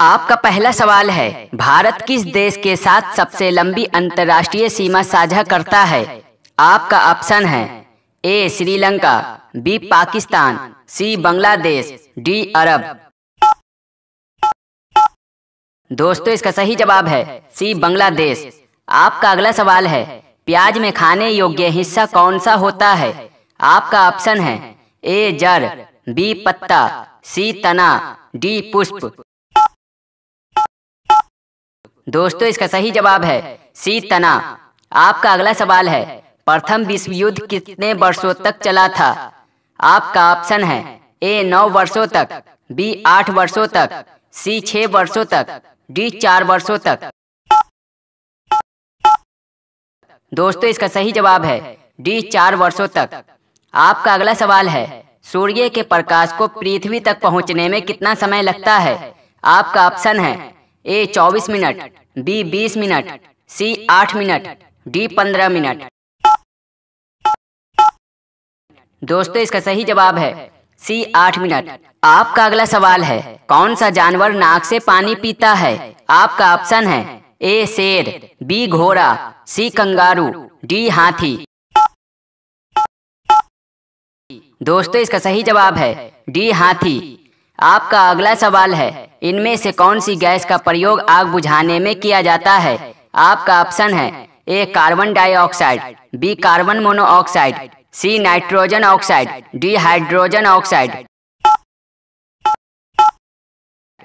आपका पहला सवाल है भारत किस देश के साथ सबसे लंबी अंतर्राष्ट्रीय सीमा साझा करता है आपका ऑप्शन है A Sri Lanka B Pakistan C Bangladesh D अरब दोस्तों इसका सही जवाब है सी बांग्लादेश आपका अगला सवाल है प्याज में खाने योग्य हिस्सा कौन सा होता है आपका ऑप्शन है ए जड़ बी पत्ता सी तना डी पुष्प दोस्तों इसका सही जवाब है सी तना आपका अगला सवाल है प्रथम विश्व युद्ध कितने वर्षों तक चला था आपका ऑप्शन है ए नौ वर्षों तक बी आठ वर्षों तक सी छह वर्षों तक डी चार वर्षों तक दोस्तों इसका सही जवाब है डी चार वर्षों तक आपका अगला सवाल है सूर्य के प्रकाश को पृथ्वी तक पहुंचने में कितना समय लगता है आपका ऑप्शन है ए चौबीस मिनट बी बीस मिनट सी आठ मिनट डी पंद्रह मिनट दोस्तों इसका सही जवाब है सी आठ मिनट आपका अगला सवाल है कौन सा जानवर नाक से पानी पीता है आपका ऑप्शन है ए शेर बी घोड़ा सी कंगारू डी हाथी दोस्तों इसका सही जवाब है डी हाथी आपका अगला सवाल है इनमें से कौन सी गैस का प्रयोग आग बुझाने में किया जाता है आपका ऑप्शन है A carbon dioxide B carbon monoxide C nitrogen oxide D hydrogen oxide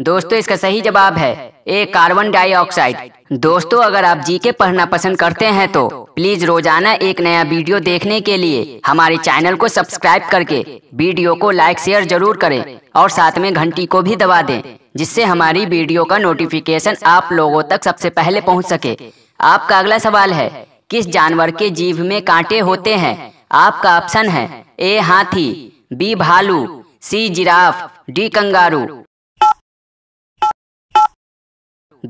दोस्तों इसका सही जवाब है ए कार्बन डाइऑक्साइड दोस्तों अगर आप जी के पढ़ना पसंद करते हैं तो प्लीज रोजाना एक नया वीडियो देखने के लिए हमारे चैनल को सब्सक्राइब करके वीडियो को लाइक शेयर जरूर करें और साथ में घंटी को भी दबा दें जिससे हमारी वीडियो का नोटिफिकेशन आप लोगों तक सबसे पहले पहुंच सके आपका अगला सवाल है किस जानवर के जीव में कांटे होते हैं आपका ऑप्शन है ए हाथी बी भालू सी जिराफ डी कंगारू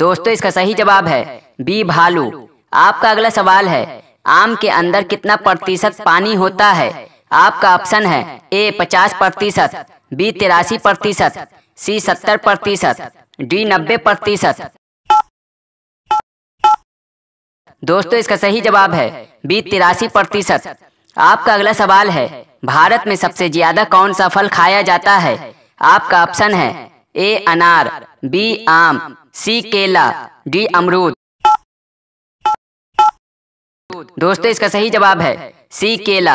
दोस्तों इसका सही जवाब है बी भालू आपका अगला सवाल है आम के अंदर कितना प्रतिशत पानी होता है आपका ऑप्शन है ए पचास प्रतिशत बी तिरासी प्रतिशत सी सत्तर प्रतिशत डी नब्बे प्रतिशत दोस्तों इसका सही जवाब है बी तिरासी प्रतिशत आपका अगला सवाल है भारत में सबसे ज्यादा कौन सा फल खाया जाता है आपका ऑप्शन है ए अनार बी आम सी केला डी अमरूद दोस्तों इसका सही जवाब है सी केला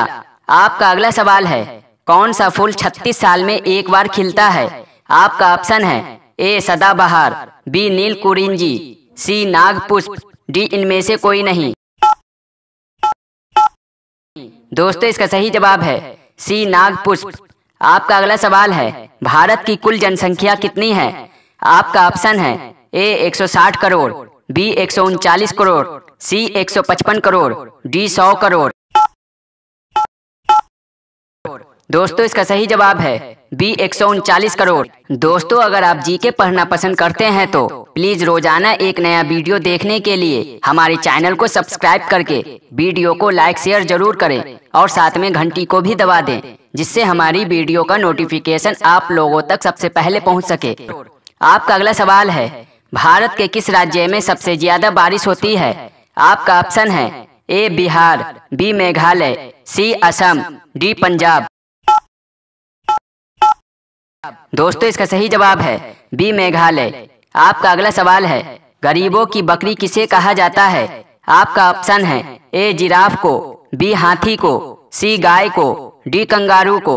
आपका अगला सवाल है कौन सा फूल 36 साल में एक बार खिलता है आपका ऑप्शन है ए सदाबहार बी नील कुरिंजी सी नागपुष्प डी इनमें से कोई नहीं दोस्तों इसका सही जवाब है सी नागपुष्प आपका अगला सवाल है भारत की कुल जनसंख्या कितनी है आपका ऑप्शन है ए 160 करोड़ बी एक करोड़ सी 155 करोड़ डी 100 करोड़ दोस्तों इसका सही जवाब है बी एक करोड़ दोस्तों अगर आप जी के पढ़ना पसंद करते हैं तो प्लीज रोजाना एक नया वीडियो देखने के लिए हमारे चैनल को सब्सक्राइब करके वीडियो को लाइक शेयर जरूर करें और साथ में घंटी को भी दबा दें जिससे हमारी वीडियो का नोटिफिकेशन आप लोगों तक सबसे पहले पहुंच सके आपका अगला सवाल है भारत के किस राज्य में सबसे ज्यादा बारिश होती है आपका ऑप्शन है A Bihar B Meghalaya C Assam D Punjab दोस्तों इसका सही जवाब है बी मेघालय आपका अगला सवाल है गरीबों की बकरी किसे कहा जाता है आपका ऑप्शन है ए जिराफ को बी हाथी को सी गाय को डी कंगारू को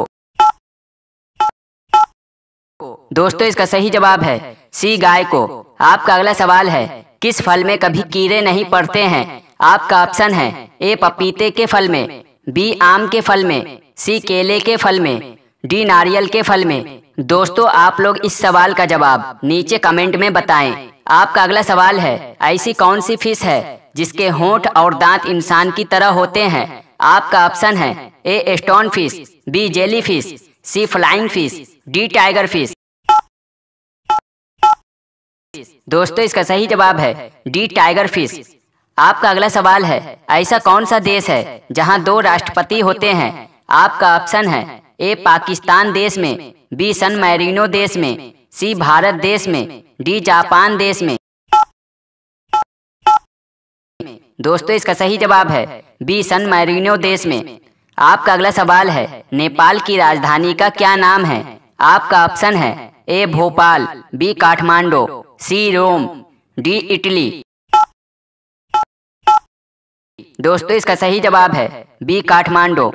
दोस्तों इसका सही जवाब है सी गाय को आपका अगला सवाल है किस फल में कभी कीड़े नहीं पड़ते हैं आपका ऑप्शन है ए पपीते के फल में बी आम के फल में सी केले के फल में डी नारियल के फल में दोस्तों आप लोग इस सवाल का जवाब नीचे कमेंट में बताएं। आपका अगला सवाल है ऐसी कौन सी फिश है जिसके होंठ और दांत इंसान की तरह होते हैं आपका ऑप्शन है A stone fish B jelly fish C flying fish D tiger fish दोस्तों इसका सही जवाब है डी टाइगर फिश आपका अगला सवाल है ऐसा कौन सा देश है जहां दो राष्ट्रपति होते हैं आपका ऑप्शन है ए पाकिस्तान देश में बी सन मैरिनो देश में सी भारत देश में डी जापान देश में दोस्तों इसका सही जवाब है बी सन मैरिनो देश में आपका अगला सवाल है नेपाल की राजधानी का क्या नाम है आपका ऑप्शन है A Bhopal B Kathmandu C Rome D Italy दोस्तों इसका सही जवाब है बी काठमांडो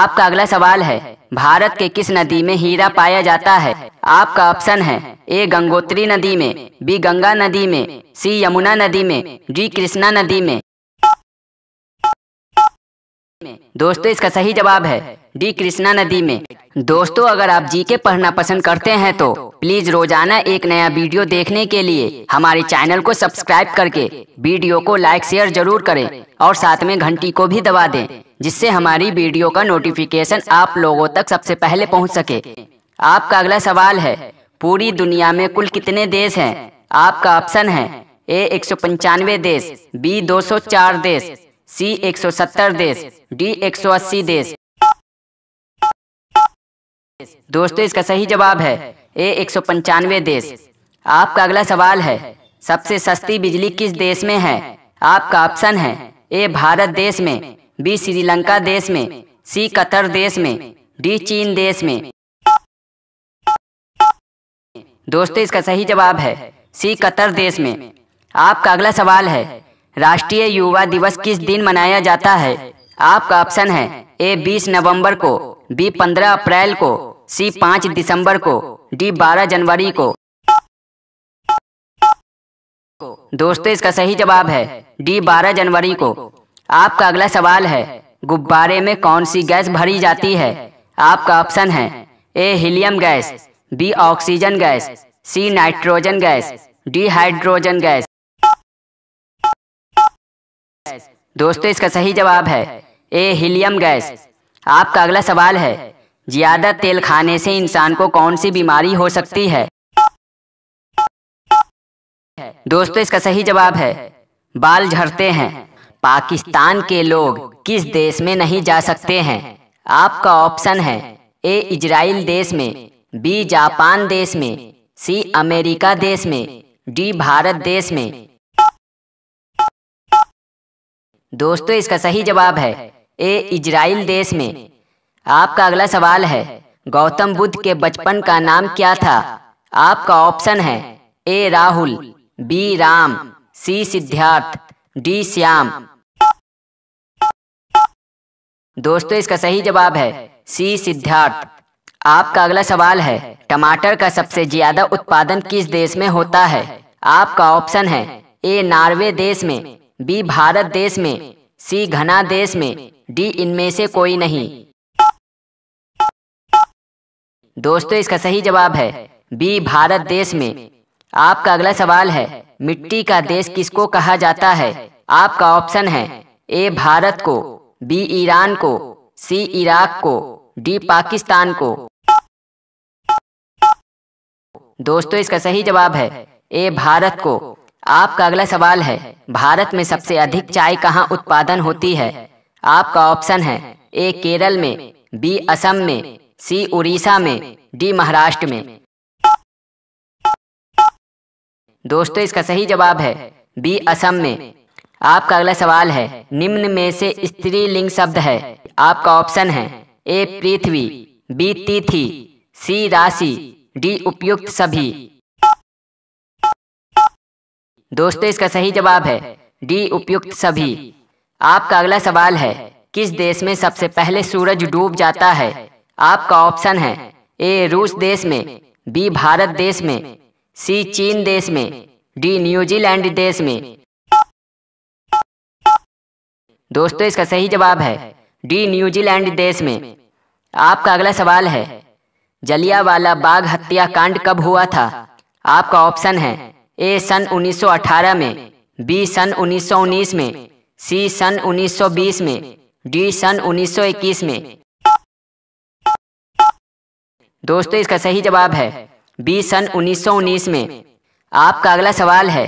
आपका अगला सवाल है भारत के किस नदी में हीरा पाया जाता है आपका ऑप्शन है ए गंगोत्री नदी में बी गंगा नदी में सी यमुना नदी में डी कृष्णा नदी में दोस्तों इसका सही जवाब है डी कृष्णा नदी में दोस्तों अगर आप जी के पढ़ना पसंद करते हैं तो प्लीज रोजाना एक नया वीडियो देखने के लिए हमारे चैनल को सब्सक्राइब करके वीडियो को लाइक शेयर जरूर करें और साथ में घंटी को भी दबा दें जिससे हमारी वीडियो का नोटिफिकेशन आप लोगों तक सबसे पहले पहुंच सके आपका अगला सवाल है पूरी दुनिया में कुल कितने देश है आपका ऑप्शन है ए एक देश बी दो देश सी 170 देश डी 180 देश दोस्तों इसका सही जवाब है ए एक देश आपका अगला सवाल है सबसे सस्ती बिजली किस देश में है आपका ऑप्शन है ए भारत देश में बी श्रीलंका देश में सी कतर देश में डी चीन देश में दोस्तों इसका सही जवाब है सी कतर देश में आपका अगला सवाल है राष्ट्रीय युवा दिवस किस दिन मनाया जाता है आपका ऑप्शन है ए 20 नवंबर को बी 15 अप्रैल को सी 5 दिसंबर को डी 12 जनवरी को दोस्तों इसका सही जवाब है डी 12 जनवरी को आपका अगला सवाल है गुब्बारे में कौन सी गैस भरी जाती है आपका ऑप्शन है A helium gas B oxygen gas C nitrogen gas D hydrogen gas दोस्तों इसका सही जवाब है ए हीलियम गैस आपका अगला सवाल है ज्यादा तेल खाने से इंसान को कौन सी बीमारी हो सकती है दोस्तों इसका सही जवाब है बाल झड़ते हैं पाकिस्तान के लोग किस देश में नहीं जा सकते हैं आपका ऑप्शन है ए इजराइल देश में बी जापान देश में सी अमेरिका देश में डी भारत देश में दोस्तों इसका सही जवाब है ए इजराइल देश में आपका अगला सवाल है गौतम बुद्ध के बचपन का नाम क्या था आपका ऑप्शन है A Rahul B Ram C Siddharth D Shyam दोस्तों इसका सही जवाब है सी सिद्धार्थ आपका अगला सवाल है टमाटर का सबसे ज्यादा उत्पादन किस देश में होता है आपका ऑप्शन है ए नार्वे देश में बी भारत देश में सी घना देश में डी इनमें से कोई नहीं दोस्तों इसका सही जवाब है बी भारत देश में आपका अगला सवाल है मिट्टी का देश किसको कहा जाता है आपका ऑप्शन है ए भारत को बी ईरान को सी इराक को डी पाकिस्तान को दोस्तों इसका सही जवाब है ए भारत को आपका अगला सवाल है भारत में सबसे अधिक चाय कहाँ उत्पादन होती है आपका ऑप्शन है ए केरल में बी असम में सी उड़ीसा में डी महाराष्ट्र में दोस्तों इसका सही जवाब है बी असम में आपका अगला सवाल है निम्न में से स्त्रीलिंग शब्द है आपका ऑप्शन है ए पृथ्वी बी तिथि सी राशि डी उपयुक्त सभी दोस्तों इसका सही जवाब है डी उपयुक्त सभी आपका अगला सवाल है किस देश में सबसे पहले सूरज डूब जाता है आपका ऑप्शन है ए रूस देश में बी भारत देश में सी चीन देश में डी न्यूजीलैंड देश में दोस्तों इसका सही जवाब है डी न्यूजीलैंड देश में आपका अगला सवाल है जलियावाला बाग हत्याकांड कब हुआ था आपका ऑप्शन है ए सन 1918 में बी सन 1919 में सी सन 1920 में डी सन 1921 में दोस्तों इसका सही जवाब है बी सन 1919 में आपका अगला सवाल है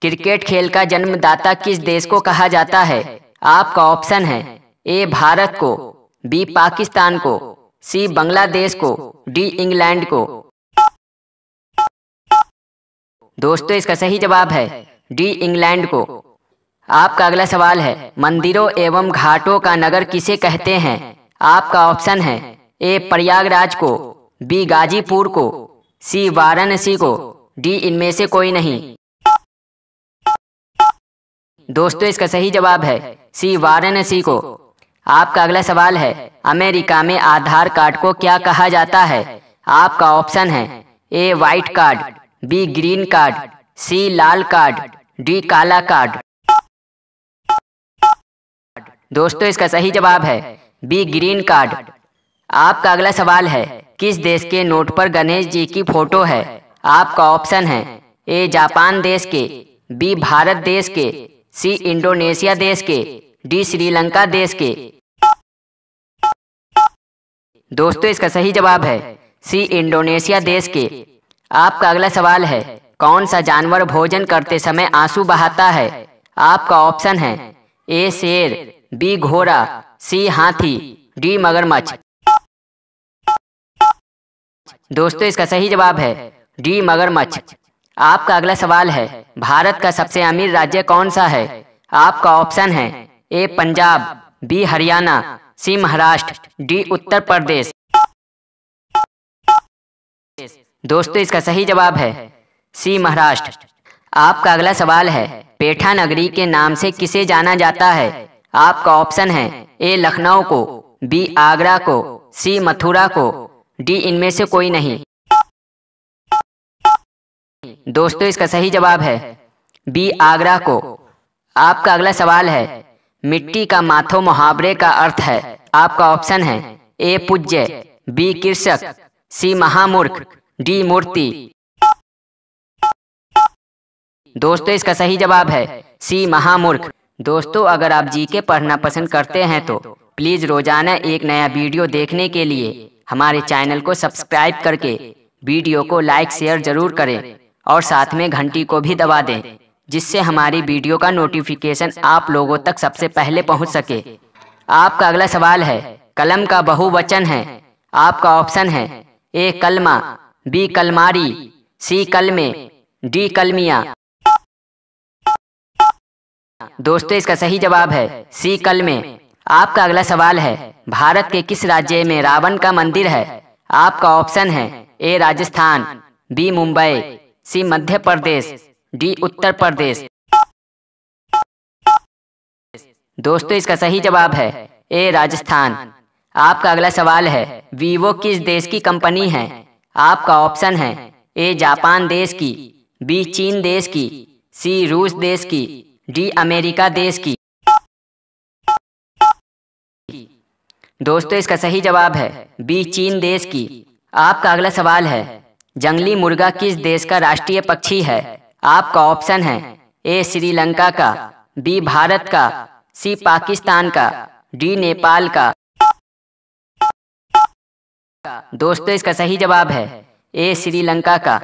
क्रिकेट खेल का जन्मदाता किस देश को कहा जाता है आपका ऑप्शन है ए भारत को बी पाकिस्तान को सी बांग्लादेश को डी इंग्लैंड को दोस्तों इसका सही जवाब है डी इंग्लैंड को आपका अगला सवाल है मंदिरों एवं घाटों का नगर किसे कहते हैं आपका ऑप्शन है ए प्रयागराज को बी गाजीपुर को सी वाराणसी को डी इनमें से कोई नहीं दोस्तों इसका सही जवाब है सी वाराणसी को आपका अगला सवाल है अमेरिका में आधार कार्ड को क्या कहा जाता है आपका ऑप्शन है A white card B green card C लाल कार्ड डी काला कार्ड दोस्तों इसका सही जवाब है बी ग्रीन कार्ड आपका अगला सवाल है किस देश के नोट पर गणेश जी की फोटो है आपका ऑप्शन है ए जापान देश के बी भारत देश के सी इंडोनेशिया देश के डी श्रीलंका देश के दोस्तों इसका सही जवाब है सी इंडोनेशिया देश के आपका अगला सवाल है कौन सा जानवर भोजन करते समय आंसू बहाता है आपका ऑप्शन है ए शेर बी घोड़ा सी हाथी डी मगरमच्छ दोस्तों इसका सही जवाब है डी मगरमच्छ आपका अगला सवाल है भारत का सबसे अमीर राज्य कौन सा है आपका ऑप्शन है A Punjab B Haryana C Maharashtra D Uttar Pradesh दोस्तों इसका सही जवाब है सी महाराष्ट्र आपका अगला सवाल है पेठा नगरी के नाम से किसे जाना जाता है आपका ऑप्शन है ए लखनऊ को बी आगरा को सी मथुरा को डी इनमें से कोई नहीं दोस्तों इसका सही जवाब है बी आगरा को आपका अगला सवाल है मिट्टी का माथो मुहावरे का अर्थ है आपका ऑप्शन है ए पूज्य बी कृषक सी महामूर्ख डी मूर्ति दोस्तों इसका सही जवाब है सी महामूर्ख दोस्तों अगर आप जी के पढ़ना पसंद करते हैं तो प्लीज़ रोजाना एक नया वीडियो देखने के लिए हमारे चैनल को सब्सक्राइब करके वीडियो को लाइक शेयर जरूर करें और साथ में घंटी को भी दबा दें जिससे हमारी वीडियो का नोटिफिकेशन आप लोगों तक सबसे पहले पहुंच सके आपका अगला सवाल है कलम का बहुवचन है आपका ऑप्शन है ए कलमा बी कलमारी सी कलमे डी कलमिया दोस्तों इसका सही जवाब है सी कलमे आपका अगला सवाल है भारत के किस राज्य में रावण का मंदिर है आपका ऑप्शन है A Rajasthan B Mumbai C Madhya Pradesh D Uttar Pradesh दोस्तों इसका सही जवाब है ए राजस्थान आपका अगला सवाल है वीवो किस देश की कंपनी है आपका ऑप्शन है ए जापान देश की बी चीन देश की सी रूस देश की डी अमेरिका देश की दोस्तों इसका सही जवाब है बी चीन देश की आपका अगला सवाल है जंगली मुर्गा किस देश का राष्ट्रीय पक्षी है आपका ऑप्शन है ए श्रीलंका का बी भारत का सी पाकिस्तान का डी नेपाल का दोस्तों इसका सही जवाब है ए श्रीलंका का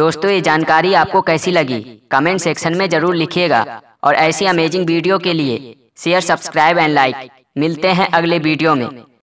दोस्तों ये जानकारी आपको कैसी लगी कमेंट सेक्शन में जरूर लिखिएगा और ऐसी अमेजिंग वीडियो के लिए शेयर सब्सक्राइब एंड लाइक मिलते हैं अगले वीडियो में